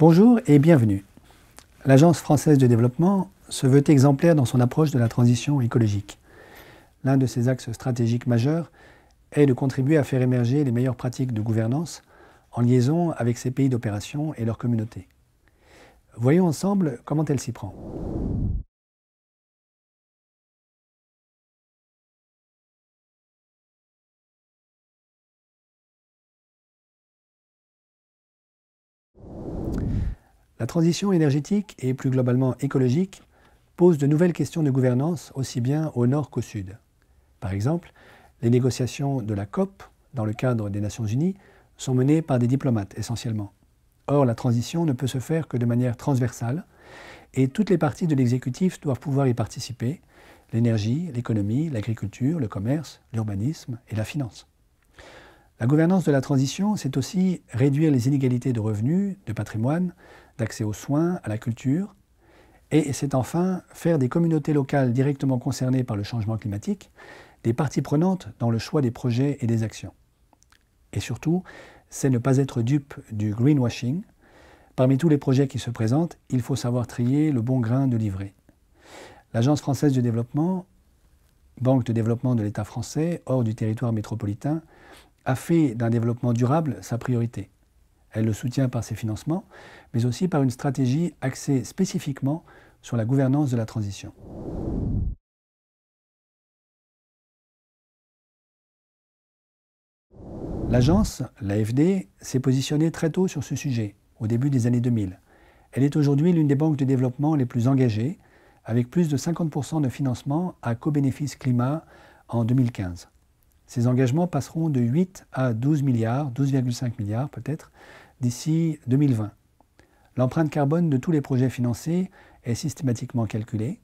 Bonjour et bienvenue. L'Agence française de développement se veut exemplaire dans son approche de la transition écologique. L'un de ses axes stratégiques majeurs est de contribuer à faire émerger les meilleures pratiques de gouvernance en liaison avec ses pays d'opération et leurs communautés. Voyons ensemble comment elle s'y prend. La transition énergétique et plus globalement écologique pose de nouvelles questions de gouvernance aussi bien au nord qu'au sud. Par exemple, les négociations de la COP, dans le cadre des Nations Unies, sont menées par des diplomates essentiellement. Or, la transition ne peut se faire que de manière transversale, et toutes les parties de l'exécutif doivent pouvoir y participer, l'énergie, l'économie, l'agriculture, le commerce, l'urbanisme et la finance. La gouvernance de la transition, c'est aussi réduire les inégalités de revenus, de patrimoine, d'accès aux soins, à la culture. Et c'est enfin faire des communautés locales directement concernées par le changement climatique des parties prenantes dans le choix des projets et des actions. Et surtout, c'est ne pas être dupe du greenwashing. Parmi tous les projets qui se présentent, il faut savoir trier le bon grain de livret. L'Agence française de développement, banque de développement de l'État français hors du territoire métropolitain, a fait d'un développement durable sa priorité. Elle le soutient par ses financements, mais aussi par une stratégie axée spécifiquement sur la gouvernance de la transition. L'agence, l'AFD, s'est positionnée très tôt sur ce sujet, au début des années 2000. Elle est aujourd'hui l'une des banques de développement les plus engagées, avec plus de 50% de financement à co-bénéfice climat en 2015. Ces engagements passeront de 8 à 12 milliards, 12,5 milliards peut-être, d'ici 2020. L'empreinte carbone de tous les projets financés est systématiquement calculée.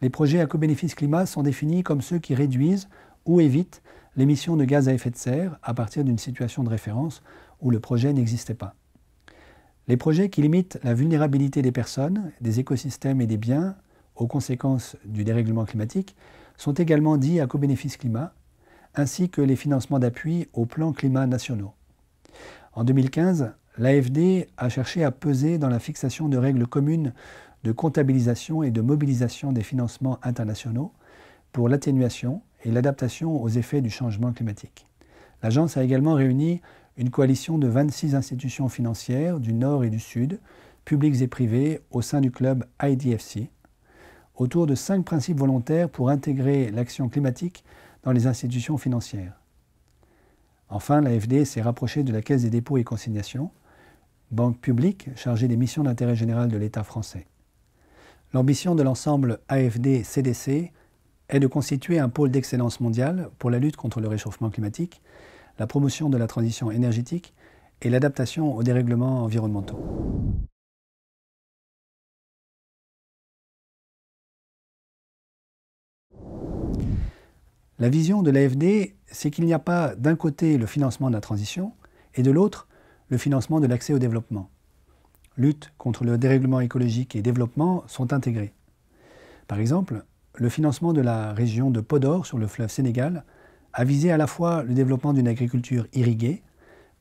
Les projets à co-bénéfice climat sont définis comme ceux qui réduisent ou évitent l'émission de gaz à effet de serre à partir d'une situation de référence où le projet n'existait pas. Les projets qui limitent la vulnérabilité des personnes, des écosystèmes et des biens aux conséquences du dérèglement climatique sont également dits à co-bénéfice climat ainsi que les financements d'appui aux plans climat nationaux. En 2015, l'AFD a cherché à peser dans la fixation de règles communes de comptabilisation et de mobilisation des financements internationaux pour l'atténuation et l'adaptation aux effets du changement climatique. L'agence a également réuni une coalition de 26 institutions financières du Nord et du Sud, publiques et privées, au sein du club IDFC, autour de cinq principes volontaires pour intégrer l'action climatique dans les institutions financières. Enfin, l'AFD s'est rapprochée de la Caisse des dépôts et consignations, banque publique chargée des missions d'intérêt général de l'État français. L'ambition de l'ensemble AFD-CDC est de constituer un pôle d'excellence mondiale pour la lutte contre le réchauffement climatique, la promotion de la transition énergétique et l'adaptation aux dérèglements environnementaux. La vision de l'AFD, c'est qu'il n'y a pas d'un côté le financement de la transition et de l'autre le financement de l'accès au développement. Lutte contre le dérèglement écologique et développement sont intégrés. Par exemple, le financement de la région de Podor sur le fleuve Sénégal a visé à la fois le développement d'une agriculture irriguée,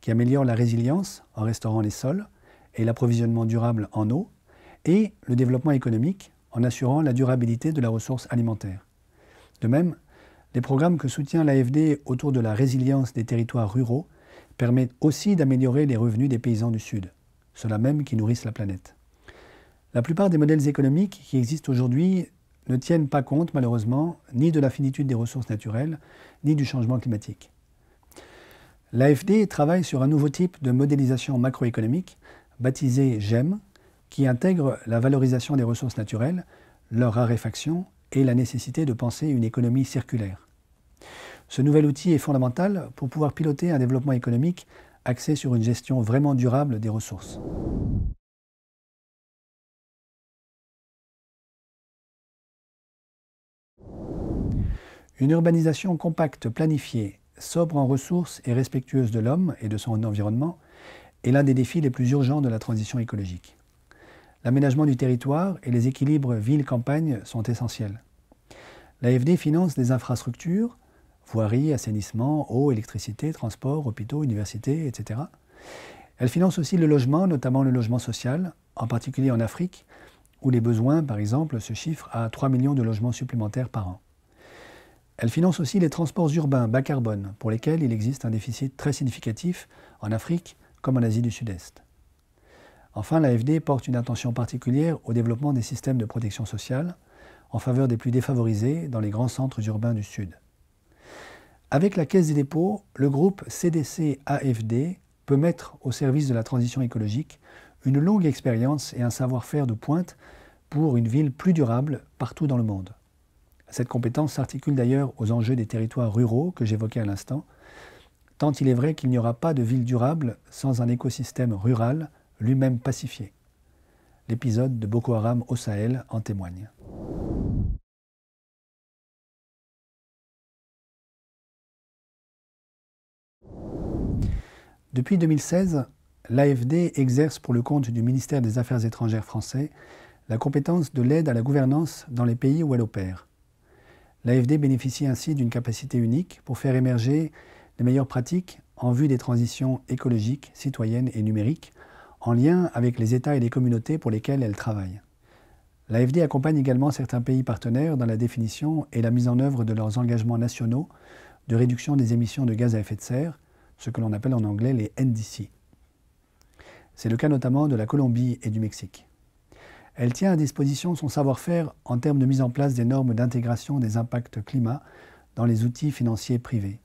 qui améliore la résilience en restaurant les sols et l'approvisionnement durable en eau, et le développement économique en assurant la durabilité de la ressource alimentaire. De même, les programmes que soutient l'AFD autour de la résilience des territoires ruraux permettent aussi d'améliorer les revenus des paysans du Sud, ceux-là même qui nourrissent la planète. La plupart des modèles économiques qui existent aujourd'hui ne tiennent pas compte, malheureusement, ni de la finitude des ressources naturelles, ni du changement climatique. L'AFD travaille sur un nouveau type de modélisation macroéconomique, baptisé GEM, qui intègre la valorisation des ressources naturelles, leur raréfaction et la nécessité de penser une économie circulaire. Ce nouvel outil est fondamental pour pouvoir piloter un développement économique axé sur une gestion vraiment durable des ressources. Une urbanisation compacte, planifiée, sobre en ressources et respectueuse de l'homme et de son environnement est l'un des défis les plus urgents de la transition écologique. L'aménagement du territoire et les équilibres ville-campagne sont essentiels. L'AFD finance des infrastructures, voirie, assainissement, eau, électricité, transport, hôpitaux, universités, etc. Elle finance aussi le logement, notamment le logement social, en particulier en Afrique, où les besoins, par exemple, se chiffrent à 3 millions de logements supplémentaires par an. Elle finance aussi les transports urbains bas carbone, pour lesquels il existe un déficit très significatif en Afrique comme en Asie du Sud-Est. Enfin, l'AFD porte une attention particulière au développement des systèmes de protection sociale en faveur des plus défavorisés dans les grands centres urbains du Sud. Avec la Caisse des dépôts, le groupe CDC-AFD peut mettre au service de la transition écologique une longue expérience et un savoir-faire de pointe pour une ville plus durable partout dans le monde. Cette compétence s'articule d'ailleurs aux enjeux des territoires ruraux que j'évoquais à l'instant, tant il est vrai qu'il n'y aura pas de ville durable sans un écosystème rural lui-même pacifié. L'épisode de Boko Haram au Sahel en témoigne. Depuis 2016, l'AFD exerce pour le compte du ministère des Affaires étrangères français la compétence de l'aide à la gouvernance dans les pays où elle opère. L'AFD bénéficie ainsi d'une capacité unique pour faire émerger les meilleures pratiques en vue des transitions écologiques, citoyennes et numériques, en lien avec les États et les communautés pour lesquelles elle travaille. L'AFD accompagne également certains pays partenaires dans la définition et la mise en œuvre de leurs engagements nationaux de réduction des émissions de gaz à effet de serre, ce que l'on appelle en anglais les NDC. C'est le cas notamment de la Colombie et du Mexique. Elle tient à disposition son savoir-faire en termes de mise en place des normes d'intégration des impacts climat dans les outils financiers privés.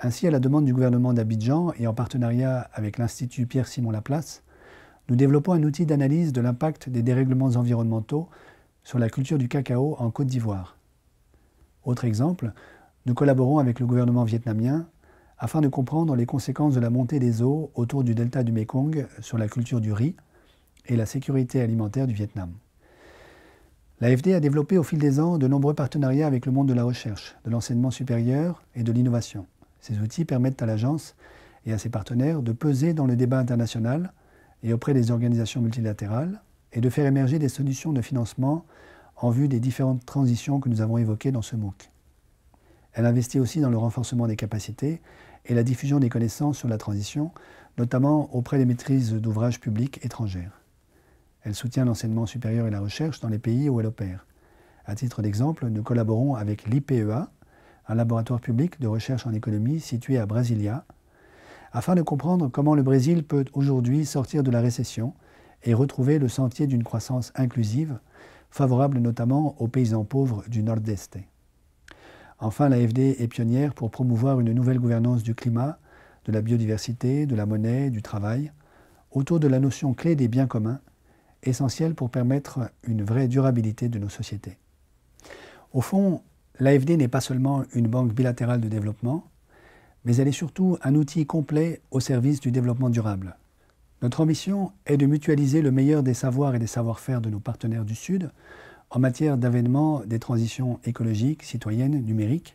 Ainsi, à la demande du gouvernement d'Abidjan et en partenariat avec l'Institut Pierre-Simon Laplace, nous développons un outil d'analyse de l'impact des dérèglements environnementaux sur la culture du cacao en Côte d'Ivoire. Autre exemple, nous collaborons avec le gouvernement vietnamien afin de comprendre les conséquences de la montée des eaux autour du delta du Mekong sur la culture du riz et la sécurité alimentaire du Vietnam. L'AFD a développé au fil des ans de nombreux partenariats avec le monde de la recherche, de l'enseignement supérieur et de l'innovation. Ces outils permettent à l'agence et à ses partenaires de peser dans le débat international et auprès des organisations multilatérales et de faire émerger des solutions de financement en vue des différentes transitions que nous avons évoquées dans ce MOOC. Elle investit aussi dans le renforcement des capacités et la diffusion des connaissances sur la transition, notamment auprès des maîtrises d'ouvrages publics étrangères. Elle soutient l'enseignement supérieur et la recherche dans les pays où elle opère. À titre d'exemple, nous collaborons avec l'IPEA, un laboratoire public de recherche en économie situé à Brasilia, afin de comprendre comment le Brésil peut aujourd'hui sortir de la récession et retrouver le sentier d'une croissance inclusive, favorable notamment aux paysans pauvres du Nord-Est. Enfin, l'AFD est pionnière pour promouvoir une nouvelle gouvernance du climat, de la biodiversité, de la monnaie, du travail, autour de la notion clé des biens communs, essentielle pour permettre une vraie durabilité de nos sociétés. Au fond, l'AFD n'est pas seulement une banque bilatérale de développement, mais elle est surtout un outil complet au service du développement durable. Notre ambition est de mutualiser le meilleur des savoirs et des savoir-faire de nos partenaires du Sud en matière d'avènement des transitions écologiques, citoyennes, numériques,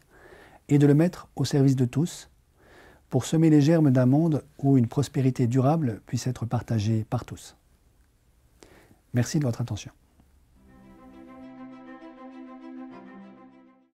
et de le mettre au service de tous, pour semer les germes d'un monde où une prospérité durable puisse être partagée par tous. Merci de votre attention.